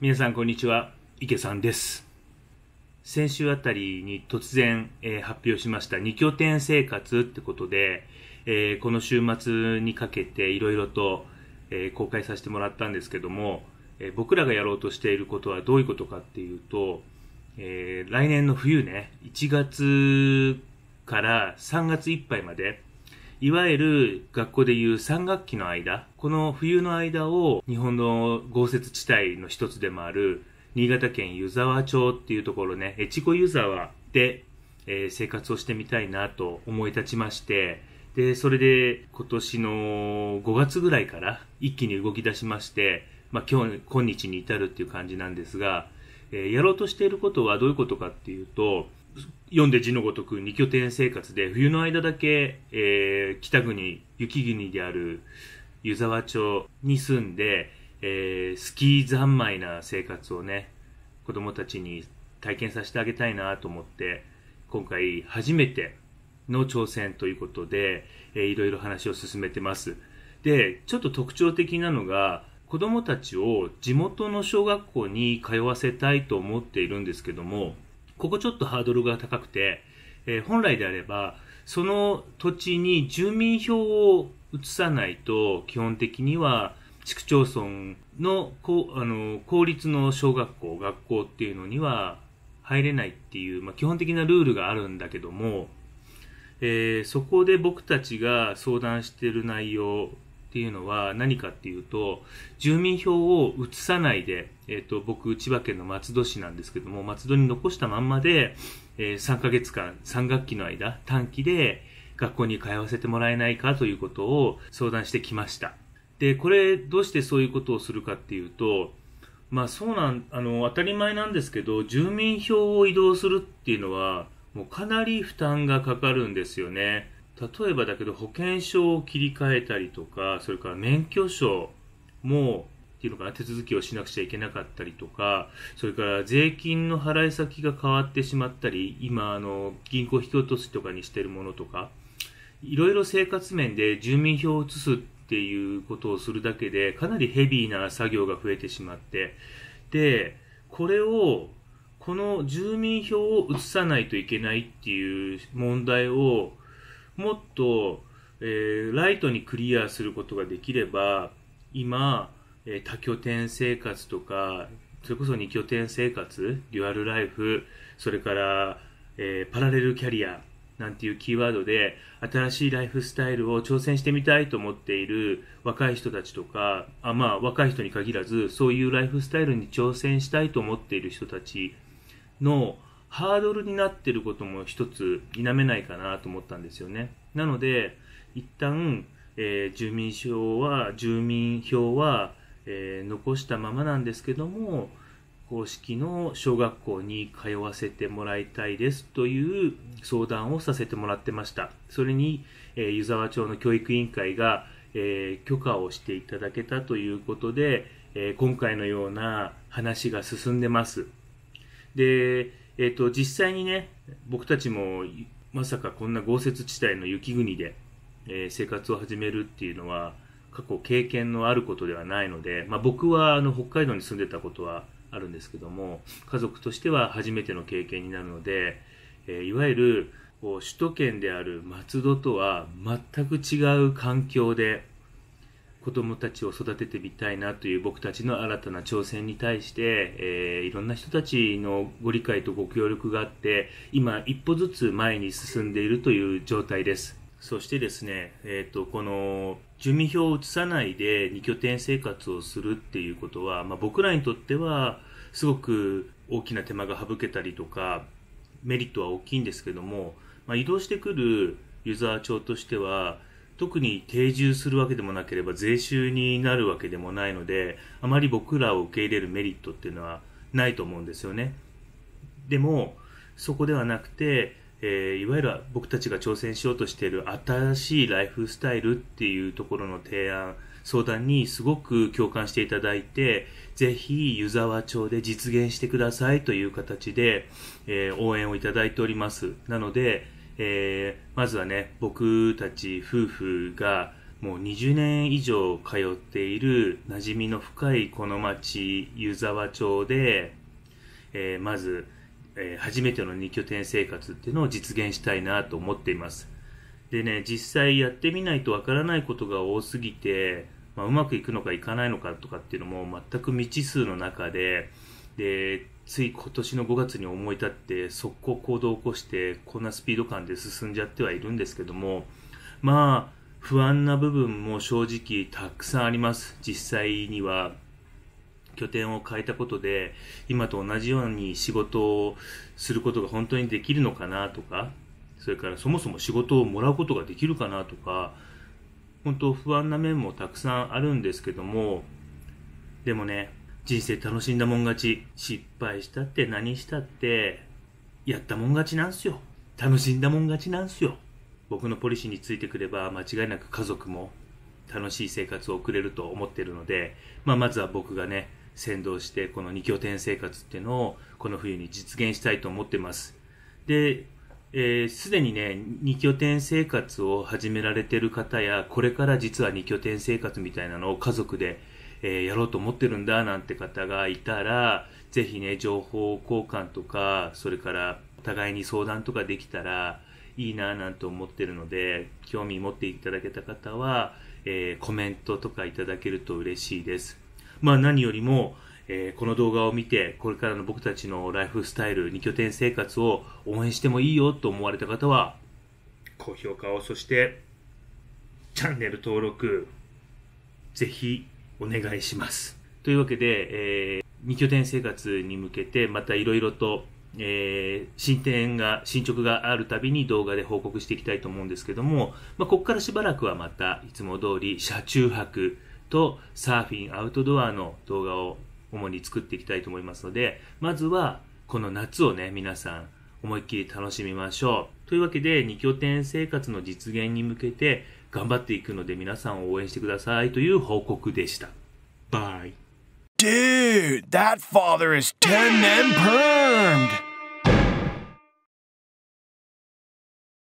皆さんこんにちは池さんです先週あたりに突然、えー、発表しました2拠点生活ってことで、えー、この週末にかけていろいろと、えー、公開させてもらったんですけども、え僕らがやろうとしていることはどういうことかっていうと、え来年の冬ね1月から3月いっぱいまでいわゆる学校でいう3学期の間、この冬の間を日本の豪雪地帯の一つでもある新潟県湯沢町っていうところね、越後湯沢で、えー、生活をしてみたいなと思い立ちまして、で、それで今年の5月ぐらいから一気に動き出しまして、まあ今日、今日に至るっていう感じなんですが、えー、やろうとしていることはどういうことかっていうと、読んで字のごとく2拠点生活で冬の間だけ、えー、北国雪国である湯沢町に住んで、えー、スキー三昧な生活をね子供たちに体験させてあげたいなと思って今回初めての挑戦ということで、えー、いろいろ話を進めてますでちょっと特徴的なのが子供たちを地元の小学校に通わせたいと思っているんですけどもここちょっとハードルが高くて、えー、本来であれば、その土地に住民票を移さないと、基本的には市区町村のこあの公立の小学校、学校っていうのには入れないっていう、まあ、基本的なルールがあるんだけども、えー、そこで僕たちが相談してる内容っていうのは何かっていうと、住民票を移さないで、えっ、と、僕、千葉県の松戸市なんですけども、松戸に残したまんまで、えー、3ヶ月間、3学期の間、短期で学校に通わせてもらえないかということを相談してきました。で、これ、どうしてそういうことをするかっていうと、まあそうなん、あの、当たり前なんですけど、住民票を移動するっていうのは、もうかなり負担がかかるんですよね。例えばだけど保険証を切り替えたりとかそれから免許証もっていうのかな手続きをしなくちゃいけなかったりとかそれから税金の払い先が変わってしまったり今あの銀行引き落としとかにしてるものとかいろいろ生活面で住民票を移すっていうことをするだけでかなりヘビーな作業が増えてしまってでこれをこの住民票を移さないといけないっていう問題をもっと、えー、ライトにクリアすることができれば今、えー、多拠点生活とかそれこそ2拠点生活デュアルライフそれから、えー、パラレルキャリアなんていうキーワードで新しいライフスタイルを挑戦してみたいと思っている若い人たちとかあまあ若い人に限らずそういうライフスタイルに挑戦したいと思っている人たちのハードルになってることも一つ否めないかなと思ったんですよね。なので、一旦、えー、住民票は、住民票は、えー、残したままなんですけども、公式の小学校に通わせてもらいたいですという相談をさせてもらってました。それに、えー、湯沢町の教育委員会が、えー、許可をしていただけたということで、え今回のような話が進んでます。で、えっ、ー、と、実際にね、僕たちもまさかこんな豪雪地帯の雪国で、えー、生活を始めるっていうのは過去経験のあることではないので、まあ、僕はあの北海道に住んでたことはあるんですけども家族としては初めての経験になるので、えー、いわゆる首都圏である松戸とは全く違う環境で子供たちを育ててみたいなという僕たちの新たな挑戦に対して、えー、いろんな人たちのご理解とご協力があって今一歩ずつ前に進んでいるという状態ですそしてですね、えーと、この住民票を移さないで2拠点生活をするっていうことは、まあ、僕らにとってはすごく大きな手間が省けたりとかメリットは大きいんですけども、まあ、移動してくるユーザー庁としては特に定住するわけでもなければ税収になるわけでもないのであまり僕らを受け入れるメリットっていうのはないと思うんですよねでもそこではなくて、えー、いわゆる僕たちが挑戦しようとしている新しいライフスタイルっていうところの提案相談にすごく共感していただいて、ぜひ湯沢町で実現してくださいという形で、えー、応援をいただいております。なので、えー、まずはね、僕たち夫婦がもう20年以上通っている馴染みの深いこの町、湯沢町で、えー、まず、えー、初めての2拠点生活っていうのを実現したいなと思っています。でね、実際やってみないとわからないことが多すぎて、まあ、うまくいくのかいかないのかとかっていうのも全く未知数の中で、で、つい今年の5月に思い立って速攻行動を起こしてこんなスピード感で進んじゃってはいるんですけどもまあ不安な部分も正直たくさんあります実際には拠点を変えたことで今と同じように仕事をすることが本当にできるのかなとかそれからそもそも仕事をもらうことができるかなとか本当不安な面もたくさんあるんですけどもでもね人生楽しんだもん勝ち。失敗したって何したって、やったもん勝ちなんすよ。楽しんだもん勝ちなんすよ。僕のポリシーについてくれば間違いなく家族も楽しい生活を送れると思ってるので、まあ、まずは僕がね、先導してこの2拠点生活っていうのをこの冬に実現したいと思ってます。で、す、えー、で、にね、2拠点生活を始められてる方や、これから実は2拠点生活みたいなのを家族でえー、やろうと思ってるんだなんて方がいたら、ぜひね、情報交換とか、それからお互いに相談とかできたらいいななんて思ってるので、興味持っていただけた方は、えー、コメントとかいただけると嬉しいです。まあ何よりも、えー、この動画を見て、これからの僕たちのライフスタイル、二拠点生活を応援してもいいよと思われた方は、高評価を、そして、チャンネル登録、ぜひお願いします。というわけで、えー、二拠点生活に向けて、またいろいろと、えー、進展が、進捗があるたびに動画で報告していきたいと思うんですけども、まあ、ここからしばらくはまた、いつも通り、車中泊とサーフィン、アウトドアの動画を主に作っていきたいと思いますので、まずは、この夏をね、皆さん、思いっきり楽しみましょう。というわけで、2拠点生活の実現に向けて頑張っていくので皆さんを応援してくださいという報告でした。バイ。Dude, that father is 10 permed!